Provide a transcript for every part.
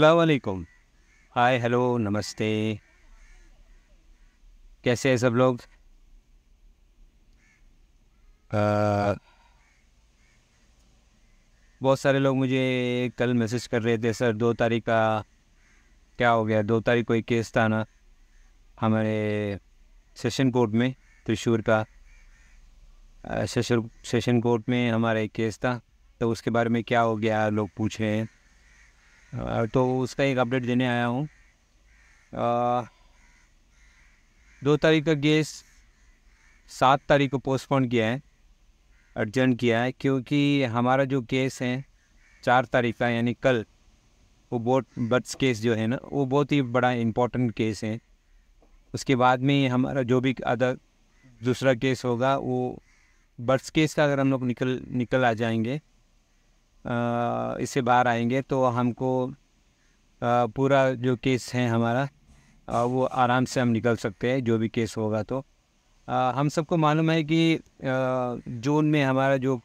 अलकुम hi hello नमस्ते कैसे हैं सब लोग बहुत सारे लोग मुझे कल मैसेज कर रहे थे सर दो तारीख का क्या हो गया दो तारीख को एक केस था ना हमारे सेशन कोर्ट में त्रिशूर का सेशन सेशन कोर्ट में हमारा एक केस था तो उसके बारे में क्या हो गया लोग पूछ रहे हैं तो उसका एक अपडेट देने आया हूँ दो तारीख का केस सात तारीख को पोस्टपोन किया है अर्जेंट किया है क्योंकि हमारा जो केस है चार तारीख का यानी कल वो बोट बट्स केस जो है ना वो बहुत ही बड़ा इम्पोर्टेंट केस है उसके बाद में हमारा जो भी अदर दूसरा केस होगा वो बट्स केस का अगर हम लोग निकल निकल आ जाएंगे इससे बाहर आएंगे तो हमको पूरा जो केस है हमारा वो आराम से हम निकल सकते हैं जो भी केस होगा तो हम सबको मालूम है कि जून में हमारा जो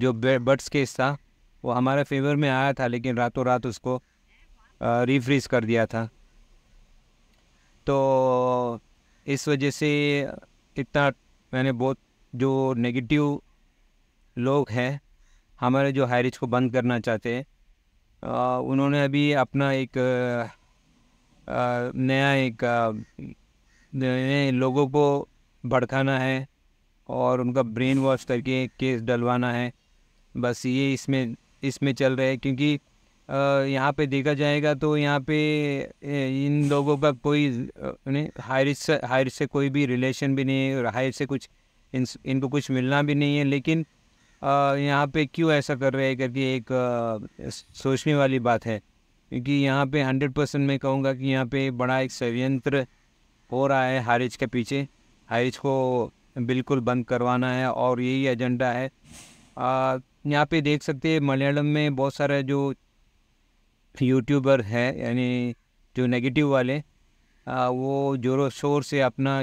जो बर्ड्स केस था वो हमारे फेवर में आया था लेकिन रातों रात उसको रिफ्रीज कर दिया था तो इस वजह से इतना मैंने बहुत जो नेगेटिव लोग हैं हमारे जो हैरिज को बंद करना चाहते हैं उन्होंने अभी अपना एक आ, नया एक नए लोगों को भड़काना है और उनका ब्रेन वॉश करके केस डलवाना है बस ये इसमें इसमें चल रहा है क्योंकि यहाँ पे देखा जाएगा तो यहाँ पे इन लोगों का कोई हायरिस से हायर से कोई भी रिलेशन भी नहीं है और हायर से कुछ इन इनको कुछ मिलना भी नहीं है लेकिन यहाँ पे क्यों ऐसा कर रहे हैं करके एक सोचने वाली बात है क्योंकि यहाँ पे हंड्रेड परसेंट मैं कहूँगा कि यहाँ पे बड़ा एक षडयंत्र हो रहा है हारिज के पीछे हारिज को बिल्कुल बंद करवाना है और यही एजेंडा है यहाँ पे देख सकते हैं मलयालम में बहुत सारे जो यूट्यूबर है यानी जो नेगेटिव वाले आ, वो जोरों शोर से अपना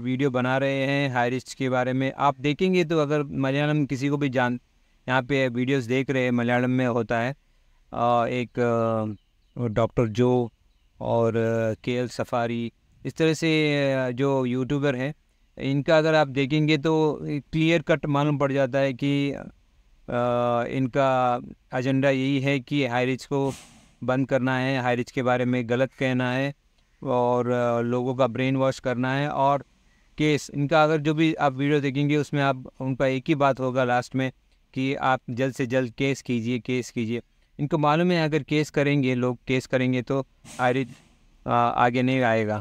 वीडियो बना रहे हैं हाई रिस्क के बारे में आप देखेंगे तो अगर मलयालम किसी को भी जान यहाँ पे वीडियोस देख रहे हैं मलयालम में होता है एक डॉक्टर जो और के एल सफारी इस तरह से जो यूट्यूबर हैं इनका अगर आप देखेंगे तो क्लियर कट मालूम पड़ जाता है कि इनका एजेंडा यही है कि हाई रिच को बंद करना है हाई रिच के बारे में गलत कहना है और लोगों का ब्रेन वॉश करना है और केस इनका अगर जो भी आप वीडियो देखेंगे उसमें आप उनका एक ही बात होगा लास्ट में कि आप जल्द से जल्द केस कीजिए केस कीजिए इनको मालूम है अगर केस करेंगे लोग केस करेंगे तो आयरिज आगे नहीं आएगा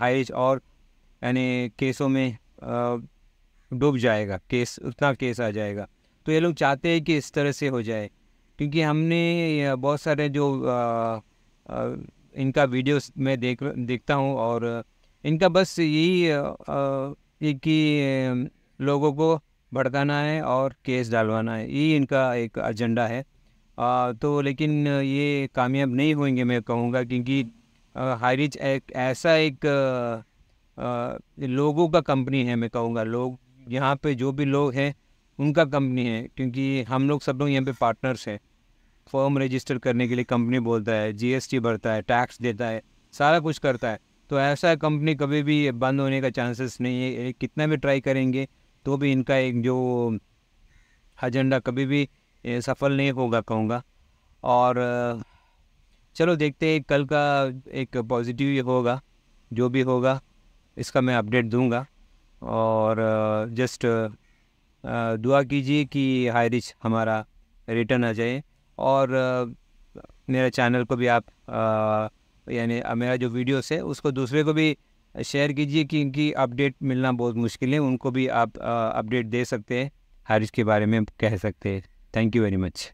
आयरिज और यानी केसों में डूब जाएगा केस उतना केस आ जाएगा तो ये लोग चाहते हैं कि इस तरह से हो जाए क्योंकि हमने बहुत सारे जो आ, आ, इनका वीडियोस मैं देख देखता हूँ और इनका बस यही कि लोगों को भड़काना है और केस डालवाना है यही इनका एक एजेंडा है आ, तो लेकिन ये कामयाब नहीं होंगे मैं कहूँगा क्योंकि हाईरिच एक ऐसा एक आ, लोगों का कंपनी है मैं कहूँगा लोग यहाँ पे जो भी लोग हैं उनका कंपनी है क्योंकि हम लोग सब लोग यहाँ पे पार्टनर्स हैं फॉर्म रजिस्टर करने के लिए कंपनी बोलता है जीएसटी भरता है टैक्स देता है सारा कुछ करता है तो ऐसा कंपनी कभी भी बंद होने का चांसेस नहीं है कितना भी ट्राई करेंगे तो भी इनका एक जो एजेंडा कभी भी सफल नहीं होगा कहूँगा और चलो देखते हैं कल का एक पॉजिटिव होगा जो भी होगा इसका मैं अपडेट दूंगा और जस्ट दुआ कीजिए कि हाई रिच हमारा रिटर्न आ जाए और मेरे चैनल को भी आप यानी मेरा जो वीडियोस है उसको दूसरे को भी शेयर कीजिए कि इनकी अपडेट मिलना बहुत मुश्किल है उनको भी आप अपडेट दे सकते हैं हारिस के बारे में कह सकते हैं थैंक यू वेरी मच